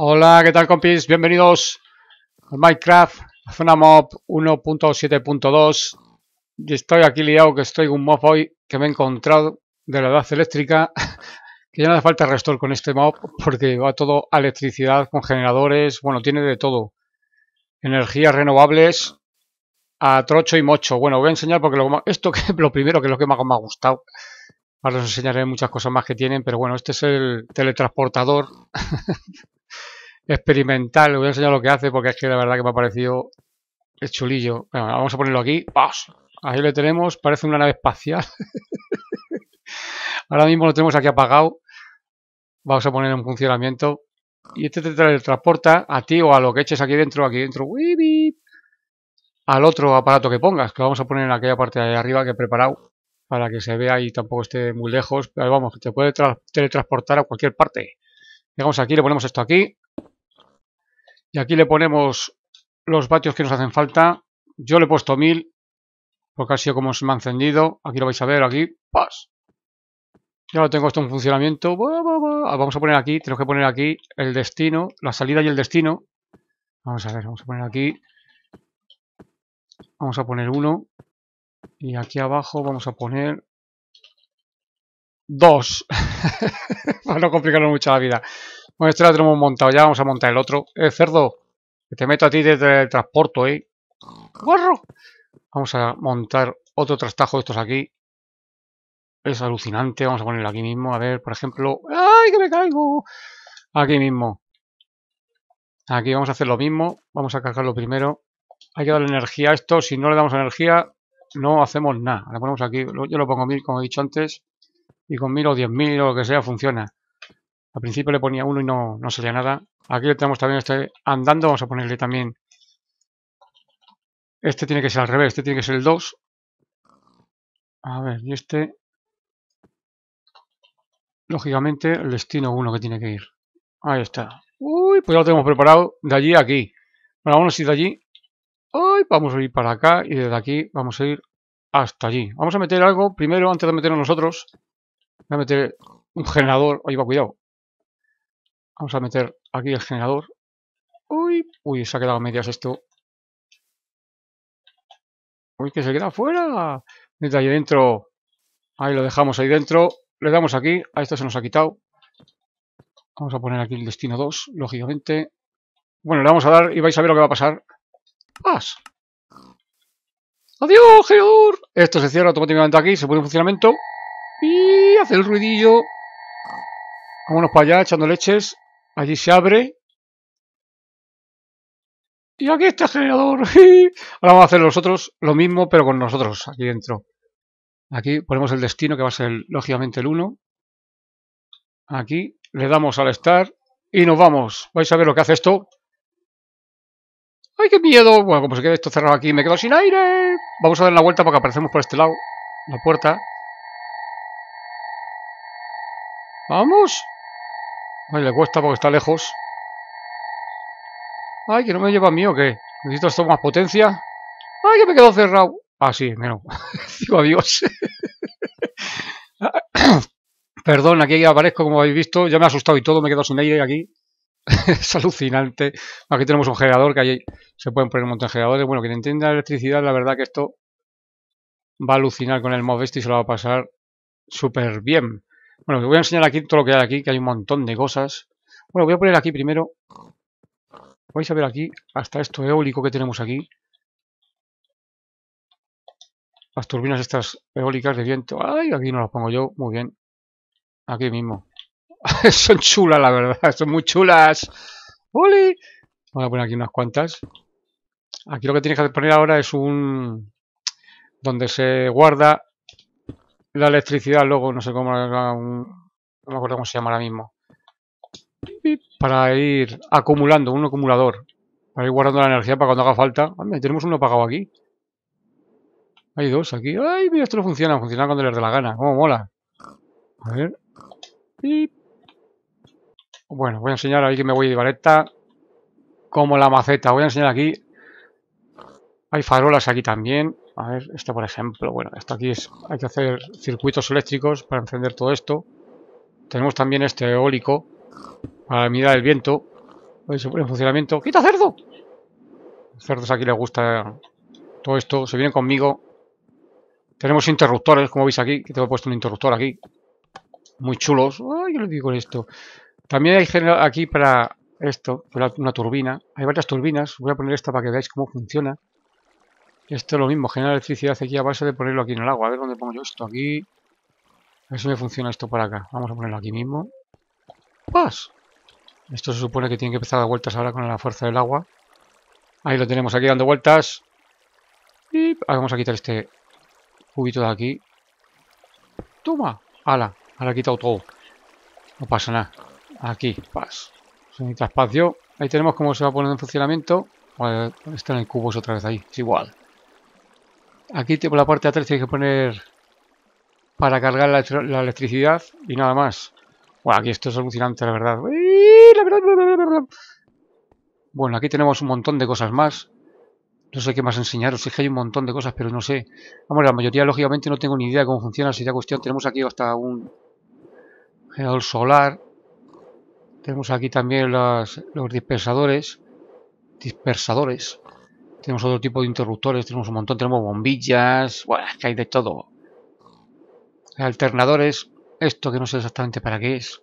Hola, ¿qué tal compis? Bienvenidos a Minecraft, zona mob 1.7.2 Y estoy aquí liado que estoy un mob hoy que me he encontrado de la edad eléctrica Que ya no hace falta restor con este mob porque va todo a electricidad, con generadores, bueno, tiene de todo Energías renovables a trocho y mocho Bueno, voy a enseñar porque lo, esto que lo primero que es lo que más me ha gustado Ahora os enseñaré muchas cosas más que tienen, pero bueno, este es el teletransportador experimental, le voy a enseñar lo que hace porque es que la verdad que me ha parecido chulillo. vamos a ponerlo aquí. Ahí lo tenemos, parece una nave espacial. Ahora mismo lo tenemos aquí apagado. Vamos a poner en funcionamiento. Y este te transporta a ti o a lo que eches aquí dentro, aquí dentro, al otro aparato que pongas, que lo vamos a poner en aquella parte de arriba que he preparado para que se vea y tampoco esté muy lejos. Pero vamos, te puede teletransportar a cualquier parte. Llegamos aquí, le ponemos esto aquí. Y aquí le ponemos los vatios que nos hacen falta. Yo le he puesto 1000 porque ha sido como se me ha encendido. Aquí lo vais a ver, aquí. ¡Pas! Ya lo tengo esto en funcionamiento. Ah, vamos a poner aquí, Tengo que poner aquí el destino, la salida y el destino. Vamos a ver, vamos a poner aquí. Vamos a poner uno Y aquí abajo vamos a poner dos Para no complicarnos mucho la vida. Bueno, este lo tenemos montado ya, vamos a montar el otro. Eh, cerdo, que te meto a ti desde el transporte, ¿eh? ¡Corro! Vamos a montar otro trastajo de estos aquí. Es alucinante, vamos a ponerlo aquí mismo. A ver, por ejemplo... ¡Ay, que me caigo! Aquí mismo. Aquí vamos a hacer lo mismo. Vamos a cargarlo primero. Hay que darle energía a esto. Si no le damos energía, no hacemos nada. Le ponemos aquí. Yo lo pongo mil, como he dicho antes. Y con mil o diez mil o lo que sea, funciona. Al principio le ponía uno y no, no salía nada. Aquí lo tenemos también este andando. Vamos a ponerle también... Este tiene que ser al revés. Este tiene que ser el 2. A ver, y este... Lógicamente, el destino 1 que tiene que ir. Ahí está. Uy, pues ya lo tenemos preparado de allí a aquí. Bueno, vamos a ir de allí. Uy, vamos a ir para acá y desde aquí vamos a ir hasta allí. Vamos a meter algo primero, antes de meternos nosotros. Voy a meter un generador. Ahí va, cuidado. Vamos a meter aquí el generador. Uy, uy, se ha quedado a medias esto. Uy, que se queda fuera. Desde ahí dentro. Ahí lo dejamos ahí dentro. Le damos aquí. A esto se nos ha quitado. Vamos a poner aquí el destino 2, lógicamente. Bueno, le vamos a dar y vais a ver lo que va a pasar. ¡Pas! ¡Adiós, generador! Esto se cierra automáticamente aquí, se pone en funcionamiento. Y hace el ruidillo. Vámonos para allá, echando leches. Allí se abre. Y aquí está el generador. Ahora vamos a hacer nosotros lo mismo, pero con nosotros aquí dentro. Aquí ponemos el destino, que va a ser lógicamente el 1. Aquí le damos al estar y nos vamos. Vais a ver lo que hace esto. ¡Ay, qué miedo! Bueno, como se queda esto cerrado aquí, me quedo sin aire. Vamos a dar la vuelta porque aparecemos por este lado. La puerta. ¡Vamos! Ay, le cuesta porque está lejos. Ay, que no me lleva ¿o qué? necesito esto más potencia. Ay, que me quedo cerrado. Ah, sí, menos. Digo adiós. Perdón, aquí aparezco, como habéis visto. Ya me ha asustado y todo, me he quedado sin aire aquí. es alucinante. Aquí tenemos un generador, que ahí se pueden poner un montón de generadores. Bueno, quien entienda la electricidad, la verdad que esto va a alucinar con el mod este y se lo va a pasar súper bien. Bueno, voy a enseñar aquí todo lo que hay aquí, que hay un montón de cosas. Bueno, voy a poner aquí primero. Vais a ver aquí hasta esto eólico que tenemos aquí. Las turbinas estas eólicas de viento. Ay, aquí no las pongo yo. Muy bien. Aquí mismo. son chulas, la verdad. Son muy chulas. ¡Oli! Voy a poner aquí unas cuantas. Aquí lo que tienes que poner ahora es un... Donde se guarda la electricidad luego, no sé cómo, no me acuerdo cómo se llama ahora mismo, para ir acumulando un acumulador, para ir guardando la energía para cuando haga falta. tenemos uno apagado aquí. Hay dos aquí. ¡Ay, esto no funciona! Funciona cuando les dé la gana. ¡Cómo mola! A ver. Bueno, voy a enseñar ahí que me voy a llevar esta como la maceta. Voy a enseñar aquí. Hay farolas aquí también. A ver, este por ejemplo. Bueno, esto aquí es, hay que hacer circuitos eléctricos para encender todo esto. Tenemos también este eólico para mirar el viento. se pone en funcionamiento. ¡Quita cerdo! Cerdos aquí le gusta todo esto. Se viene conmigo. Tenemos interruptores, como veis aquí. Que tengo puesto un interruptor aquí. Muy chulos. ¡Ay, yo lo digo con esto! También hay aquí para esto, para una turbina. Hay varias turbinas. Voy a poner esta para que veáis cómo funciona. Esto es lo mismo, genera electricidad aquí a base de ponerlo aquí en el agua. A ver dónde pongo yo esto aquí. A ver si me funciona esto por acá. Vamos a ponerlo aquí mismo. ¡Pas! Esto se supone que tiene que empezar a dar vueltas ahora con la fuerza del agua. Ahí lo tenemos, aquí dando vueltas. Y vamos a quitar este cubito de aquí. ¡Toma! ¡Hala! Ahora he quitado todo. No pasa nada. Aquí, pas. Se necesita espacio. Ahí tenemos cómo se va poniendo en funcionamiento. Vale, están en cubos otra vez ahí. Es igual. Aquí tengo la parte de atrás hay que poner para cargar la, electricidad y nada más. Bueno, aquí esto es alucinante, la verdad. Bueno, aquí tenemos un montón de cosas más. No sé qué más enseñaros, es que hay un montón de cosas, pero no sé. Vamos, la mayoría, lógicamente, no tengo ni idea de cómo funciona. Si da cuestión, tenemos aquí hasta un generador solar. Tenemos aquí también los dispersadores. Dispersadores. Tenemos otro tipo de interruptores, tenemos un montón, tenemos bombillas, bueno, que hay de todo. Alternadores, esto que no sé exactamente para qué es.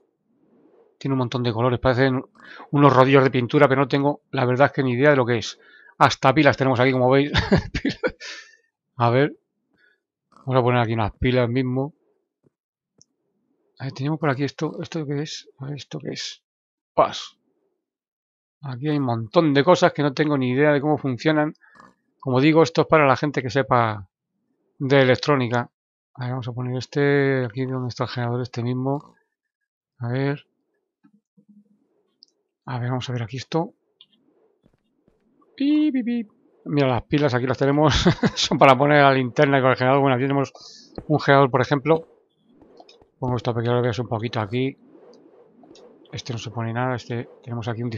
Tiene un montón de colores, parecen unos rodillos de pintura, pero no tengo la verdad que ni idea de lo que es. Hasta pilas tenemos aquí, como veis. a ver. Vamos a poner aquí unas pilas mismo. A ver, tenemos por aquí esto. ¿Esto qué es? ¿esto que es? Paz. Aquí hay un montón de cosas que no tengo ni idea de cómo funcionan. Como digo, esto es para la gente que sepa de electrónica. A ver, vamos a poner este, aquí donde está el generador, este mismo. A ver. A ver, vamos a ver aquí esto. Pi, Mira, las pilas aquí las tenemos. Son para poner la linterna y con el generador. Bueno, aquí tenemos un generador, por ejemplo. Pongo esto pequeña que veas un poquito aquí. Este no se pone nada. Este tenemos aquí un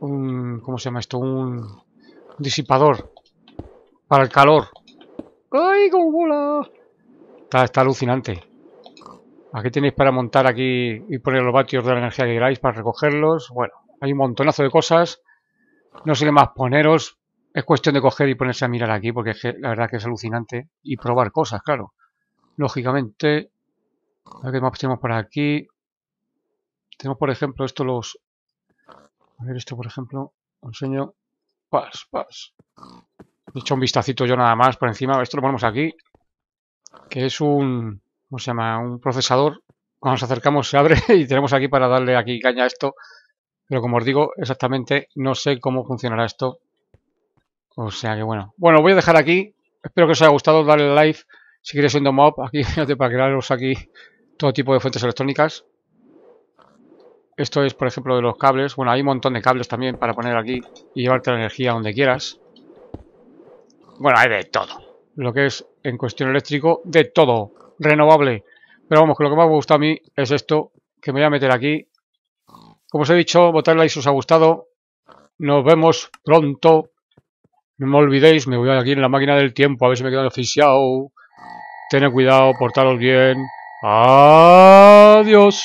un... ¿Cómo se llama esto? Un disipador para el calor. ¡Ay, Está, alucinante. Aquí tenéis para montar aquí y poner los vatios de la energía que queráis para recogerlos. Bueno, hay un montonazo de cosas. No sé qué más poneros. Es cuestión de coger y ponerse a mirar aquí porque la verdad que es alucinante. Y probar cosas, claro. Lógicamente. A ver qué más tenemos por aquí. Tenemos, por ejemplo, esto los a ver, esto por ejemplo, enseño. Pas, pas. He hecho un vistacito yo nada más por encima. Esto lo ponemos aquí. Que es un. ¿Cómo se llama? Un procesador. Cuando nos acercamos se abre y tenemos aquí para darle aquí caña a esto. Pero como os digo, exactamente no sé cómo funcionará esto. O sea que bueno. Bueno, voy a dejar aquí. Espero que os haya gustado. Dale like. Si quieres siendo mob, aquí para crearos aquí todo tipo de fuentes electrónicas. Esto es, por ejemplo, de los cables. Bueno, hay un montón de cables también para poner aquí y llevarte la energía donde quieras. Bueno, hay de todo. Lo que es en cuestión eléctrico, de todo. Renovable. Pero vamos, que lo que más me gusta a mí es esto, que me voy a meter aquí. Como os he dicho, botad like si os ha gustado. Nos vemos pronto. No me olvidéis, me voy aquí en la máquina del tiempo a ver si me quedo asfixiado. Tened cuidado, portaros bien. Adiós.